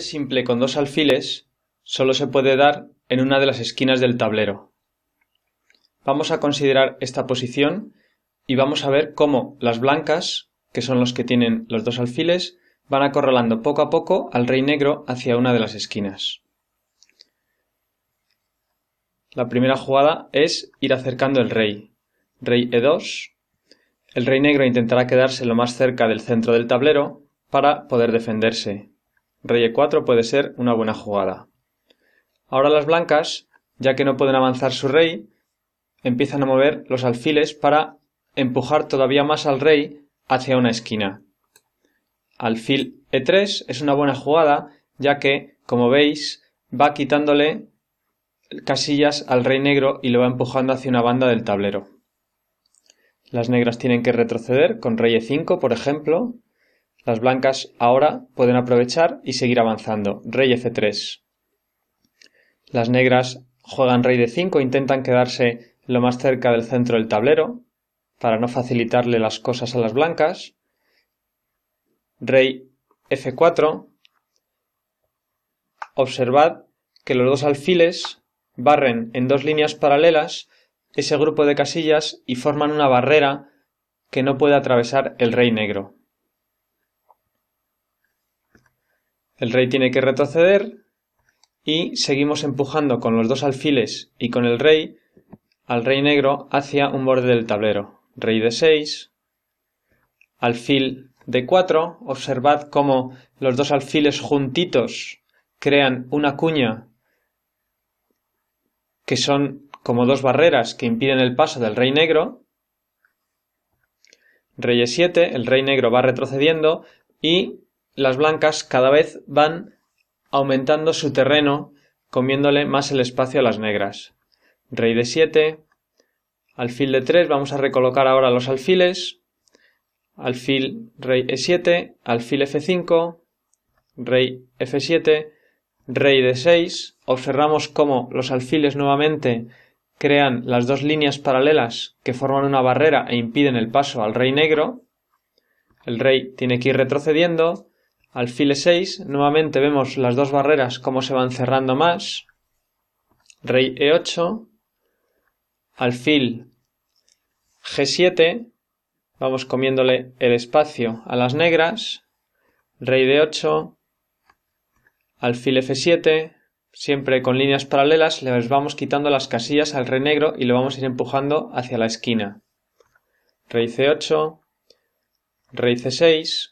simple con dos alfiles solo se puede dar en una de las esquinas del tablero. Vamos a considerar esta posición y vamos a ver cómo las blancas, que son los que tienen los dos alfiles, van acorralando poco a poco al rey negro hacia una de las esquinas. La primera jugada es ir acercando el rey. Rey E2. El rey negro intentará quedarse lo más cerca del centro del tablero para poder defenderse. Rey E4 puede ser una buena jugada. Ahora las blancas, ya que no pueden avanzar su rey, empiezan a mover los alfiles para empujar todavía más al rey hacia una esquina. Alfil E3 es una buena jugada, ya que, como veis, va quitándole casillas al rey negro y lo va empujando hacia una banda del tablero. Las negras tienen que retroceder con rey E5, por ejemplo, las blancas ahora pueden aprovechar y seguir avanzando. Rey F3. Las negras juegan rey D5 intentan quedarse lo más cerca del centro del tablero para no facilitarle las cosas a las blancas. Rey F4. Observad que los dos alfiles barren en dos líneas paralelas ese grupo de casillas y forman una barrera que no puede atravesar el rey negro. El rey tiene que retroceder y seguimos empujando con los dos alfiles y con el rey al rey negro hacia un borde del tablero. Rey de 6, alfil de 4. Observad cómo los dos alfiles juntitos crean una cuña que son como dos barreras que impiden el paso del rey negro. Rey 7, el rey negro va retrocediendo y las blancas cada vez van aumentando su terreno, comiéndole más el espacio a las negras. Rey de 7, alfil de 3, vamos a recolocar ahora los alfiles, alfil rey e7, alfil f5, rey f7, rey de 6. Observamos cómo los alfiles nuevamente crean las dos líneas paralelas que forman una barrera e impiden el paso al rey negro. El rey tiene que ir retrocediendo. Alfil e 6 nuevamente vemos las dos barreras cómo se van cerrando más. Rey E8, alfil G7, vamos comiéndole el espacio a las negras, rey D8, alfil F7, siempre con líneas paralelas les vamos quitando las casillas al rey negro y lo vamos a ir empujando hacia la esquina. Rey C8, rey C6,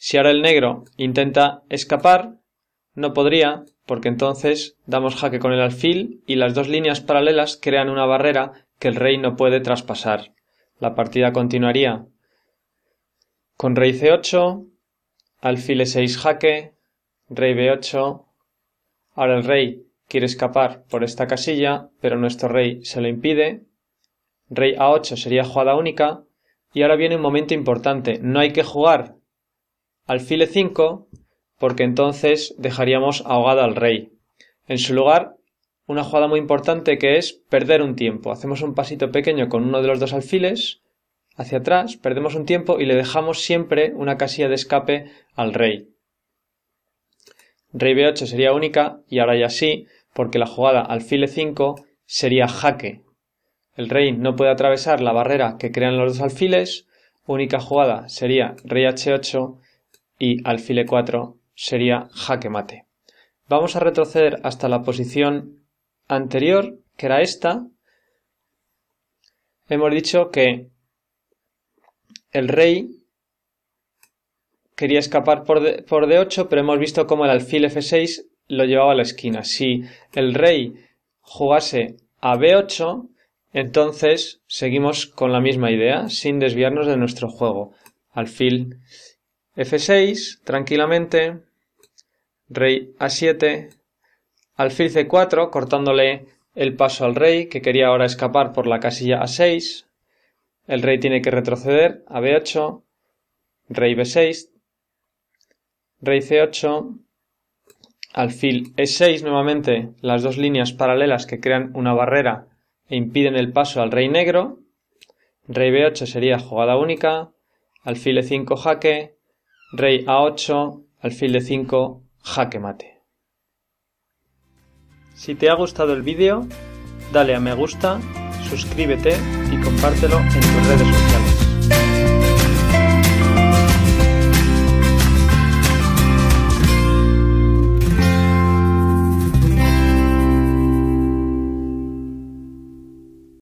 si ahora el negro intenta escapar, no podría, porque entonces damos jaque con el alfil y las dos líneas paralelas crean una barrera que el rey no puede traspasar. La partida continuaría con rey c8, alfil e6 jaque, rey b8. Ahora el rey quiere escapar por esta casilla, pero nuestro rey se lo impide. Rey a8 sería jugada única. Y ahora viene un momento importante. No hay que jugar alfil 5 porque entonces dejaríamos ahogado al rey. En su lugar, una jugada muy importante que es perder un tiempo. Hacemos un pasito pequeño con uno de los dos alfiles hacia atrás, perdemos un tiempo y le dejamos siempre una casilla de escape al rey. Rey b8 sería única y ahora ya sí, porque la jugada alfil 5 sería jaque. El rey no puede atravesar la barrera que crean los dos alfiles, única jugada sería rey h8 y alfil e4 sería jaque mate. Vamos a retroceder hasta la posición anterior, que era esta. Hemos dicho que el rey quería escapar por, d8, pero hemos visto cómo el alfil f6 lo llevaba a la esquina. Si el rey jugase a b8, entonces seguimos con la misma idea, sin desviarnos de nuestro juego. Alfil F6, tranquilamente. Rey A7. Alfil C4, cortándole el paso al rey, que quería ahora escapar por la casilla A6. El rey tiene que retroceder a B8. Rey B6. Rey C8. Alfil E6 nuevamente, las dos líneas paralelas que crean una barrera e impiden el paso al rey negro. Rey B8 sería jugada única. Alfil E5 jaque. Rey a8, alfil de 5 jaque mate. Si te ha gustado el vídeo, dale a me gusta, suscríbete y compártelo en tus redes sociales.